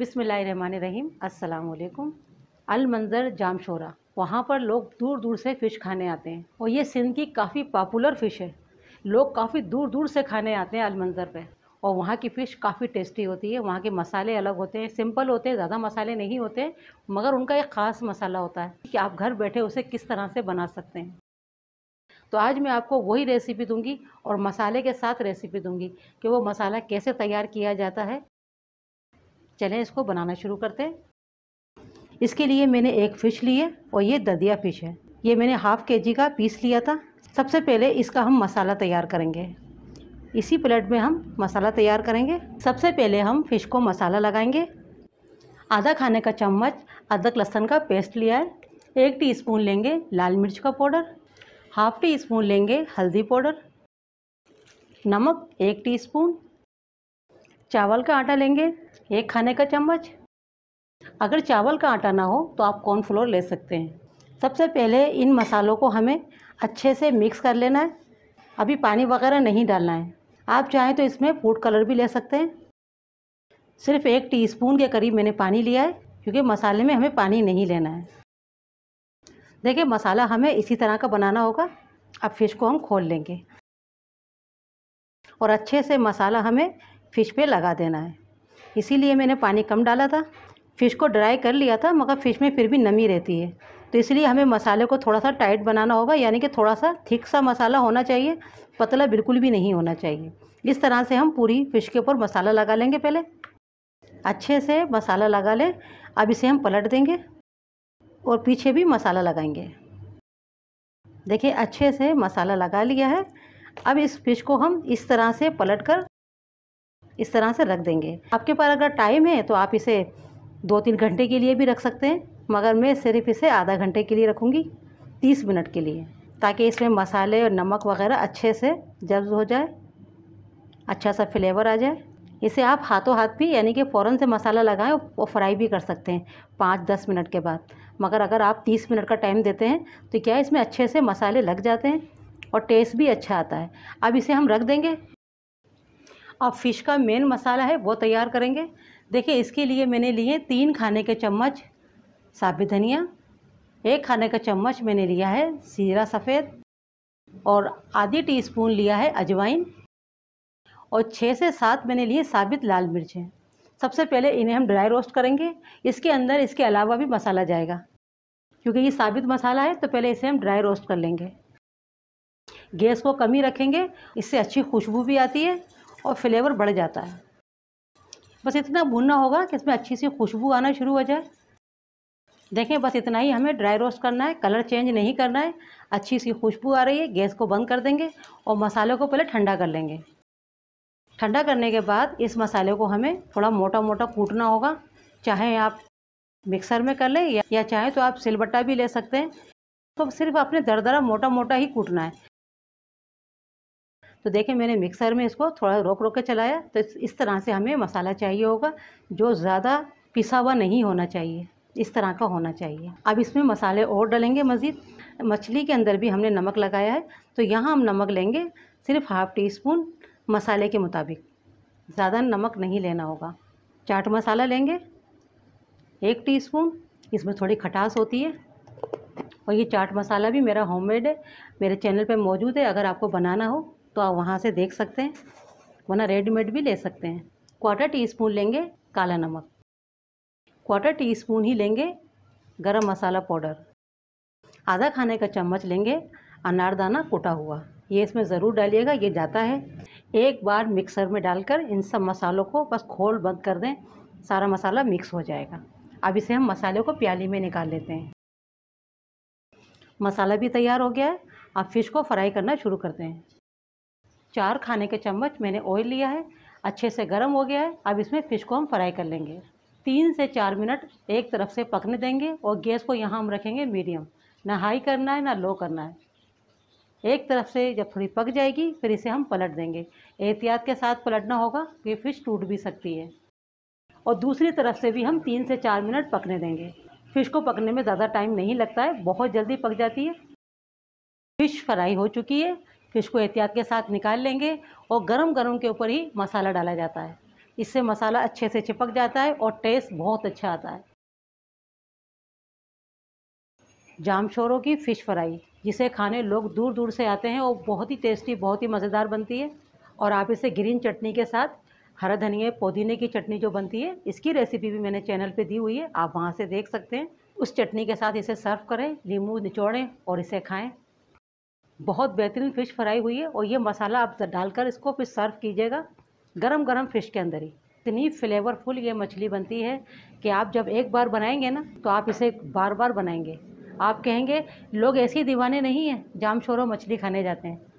बिसमीम असलकुम अल मंज़र जामशोरा वहाँ पर लोग दूर दूर से फ़िश खाने आते हैं और ये सिंध की काफ़ी पॉपुलर फ़िश है लोग काफ़ी दूर दूर से खाने आते हैं अल मंज़र पर और वहाँ की फ़िश काफ़ी टेस्टी होती है वहाँ के मसाले अलग होते हैं सिंपल होते हैं ज़्यादा मसाले नहीं होते मगर उनका एक ख़ास मसाला होता है कि आप घर बैठे उसे किस तरह से बना सकते हैं तो आज मैं आपको वही रेसिपी दूंगी और मसाले के साथ रेसिपी दूंगी कि वो मसाला कैसे तैयार किया जाता है चलें इसको बनाना शुरू करते हैं इसके लिए मैंने एक फ़िश ली है और ये ददिया फ़िश है ये मैंने हाफ़ के जी का पीस लिया था सबसे पहले इसका हम मसाला तैयार करेंगे इसी प्लेट में हम मसाला तैयार करेंगे सबसे पहले हम फ़िश को मसाला लगाएंगे आधा खाने का चम्मच अदरक लहसन का पेस्ट लिया है एक टीस्पून लेंगे लाल मिर्च का पाउडर हाफ़ टी स्पून लेंगे हल्दी पाउडर नमक एक टीस्पून चावल का आटा लेंगे एक खाने का चम्मच अगर चावल का आटा ना हो तो आप कॉर्नफ्लोर ले सकते हैं सबसे पहले इन मसालों को हमें अच्छे से मिक्स कर लेना है अभी पानी वगैरह नहीं डालना है आप चाहें तो इसमें फूड कलर भी ले सकते हैं सिर्फ एक टीस्पून के करीब मैंने पानी लिया है क्योंकि मसाले में हमें पानी नहीं लेना है देखिए मसाला हमें इसी तरह का बनाना होगा अब फिश को हम खोल लेंगे और अच्छे से मसाला हमें फ़िश पे लगा देना है इसीलिए मैंने पानी कम डाला था फ़िश को ड्राई कर लिया था मगर फ़िश में फिर भी नमी रहती है तो इसलिए हमें मसाले को थोड़ा सा टाइट बनाना होगा यानी कि थोड़ा सा थिक सा मसाला होना चाहिए पतला बिल्कुल भी नहीं होना चाहिए इस तरह से हम पूरी फ़िश के ऊपर मसाला लगा लेंगे पहले अच्छे से मसाला लगा लें अब इसे हम पलट देंगे और पीछे भी मसाला लगाएंगे देखिए अच्छे से मसाला लगा लिया है अब इस फिश को हम इस तरह से पलट कर इस तरह से रख देंगे आपके पास अगर टाइम है तो आप इसे दो तीन घंटे के लिए भी रख सकते हैं मगर मैं सिर्फ इसे आधा घंटे के लिए रखूँगी तीस मिनट के लिए ताकि इसमें मसाले और नमक वगैरह अच्छे से जब्ज हो जाए अच्छा सा फ्लेवर आ जाए इसे आप हाथों हाथ भी यानी कि फ़ौरन से मसाला लगाएं और फ्राई भी कर सकते हैं पाँच दस मिनट के बाद मगर अगर आप तीस मिनट का टाइम देते हैं तो क्या इसमें अच्छे से मसाले लग जाते हैं और टेस्ट भी अच्छा आता है अब इसे हम रख देंगे और फ़िश का मेन मसाला है वो तैयार करेंगे देखिए इसके लिए मैंने लिए तीन खाने के चम्मच साबित धनिया एक खाने का चम्मच मैंने लिया है सीरा सफ़ेद और आधी टीस्पून लिया है अजवाइन और छः से सात मैंने लिए साबित लाल मिर्चें सबसे पहले इन्हें हम ड्राई रोस्ट करेंगे इसके अंदर इसके अलावा भी मसाला जाएगा क्योंकि ये साबित मसाला है तो पहले इसे हम ड्राई रोस्ट कर लेंगे गैस को कमी रखेंगे इससे अच्छी खुशबू भी आती है और फ्लेवर बढ़ जाता है बस इतना भूनना होगा कि इसमें अच्छी सी खुशबू आना शुरू हो जाए देखें बस इतना ही हमें ड्राई रोस्ट करना है कलर चेंज नहीं करना है अच्छी सी खुशबू आ रही है गैस को बंद कर देंगे और मसाले को पहले ठंडा कर लेंगे ठंडा करने के बाद इस मसाले को हमें थोड़ा मोटा मोटा कूटना होगा चाहे आप मिक्सर में कर लें या, चाहे तो आप सिलबट्टा भी ले सकते हैं तो सिर्फ आपने दरा मोटा मोटा ही कूटना है तो देखें मैंने मिक्सर में इसको थोड़ा रोक रोक के चलाया तो इस तरह से हमें मसाला चाहिए होगा जो ज़्यादा पिसा हुआ नहीं होना चाहिए इस तरह का होना चाहिए अब इसमें मसाले और डलेंगे मज़ीद मछली के अंदर भी हमने नमक लगाया है तो यहाँ हम नमक लेंगे सिर्फ हाफ़ टी स्पून मसाले के मुताबिक ज़्यादा नमक नहीं लेना होगा चाट मसाला लेंगे एक टीस्पून इसमें थोड़ी खटास होती है और ये चाट मसाला भी मेरा होममेड है मेरे चैनल पे मौजूद है अगर आपको बनाना हो तो आप वहाँ से देख सकते हैं वरना रेडीमेड भी ले सकते हैं क्वार्टर टी स्पून लेंगे काला नमक क्वार्टर टी स्पून ही लेंगे गरम मसाला पाउडर आधा खाने का चम्मच लेंगे अनारदाना कूटा हुआ ये इसमें ज़रूर डालिएगा ये जाता है एक बार मिक्सर में डालकर इन सब मसालों को बस खोल बंद कर दें सारा मसाला मिक्स हो जाएगा अब इसे हम मसाले को प्याली में निकाल लेते हैं मसाला भी तैयार हो गया है अब फ़िश को फ्राई करना शुरू करते हैं चार खाने के चम्मच मैंने ऑयल लिया है अच्छे से गर्म हो गया है अब इसमें फ़िश को हम फ्राई कर लेंगे तीन से चार मिनट एक तरफ से पकने देंगे और गैस को यहाँ हम रखेंगे मीडियम ना हाई करना है ना लो करना है एक तरफ से जब थोड़ी पक जाएगी फिर इसे हम पलट देंगे एहतियात के साथ पलटना होगा क्योंकि फ़िश टूट भी सकती है और दूसरी तरफ से भी हम तीन से चार मिनट पकने देंगे फ़िश को पकने में ज़्यादा टाइम नहीं लगता है बहुत जल्दी पक जाती है फ़िश फ्राई हो चुकी है फिश को एहतियात के साथ निकाल लेंगे और गरम गरम के ऊपर ही मसाला डाला जाता है इससे मसाला अच्छे से चिपक जाता है और टेस्ट बहुत अच्छा आता है जाम शोरों की फ़िश फ्राई जिसे खाने लोग दूर दूर से आते हैं और बहुत ही टेस्टी बहुत ही मज़ेदार बनती है और आप इसे ग्रीन चटनी के साथ हरा धनिया पुदीने की चटनी जो बनती है इसकी रेसिपी भी मैंने चैनल पे दी हुई है आप वहाँ से देख सकते हैं उस चटनी के साथ इसे सर्व करें नींबू निचोड़ें और इसे खाएं बहुत बेहतरीन फ़िश फ्राई हुई है और ये मसाला आप डालकर इसको फिर सर्व कीजिएगा गरम गरम फ़िश के अंदर ही इतनी फ्लेवरफुल ये मछली बनती है कि आप जब एक बार बनाएंगे ना तो आप इसे बार बार बनाएंगे आप कहेंगे लोग ऐसे दीवाने नहीं हैं जाम मछली खाने जाते हैं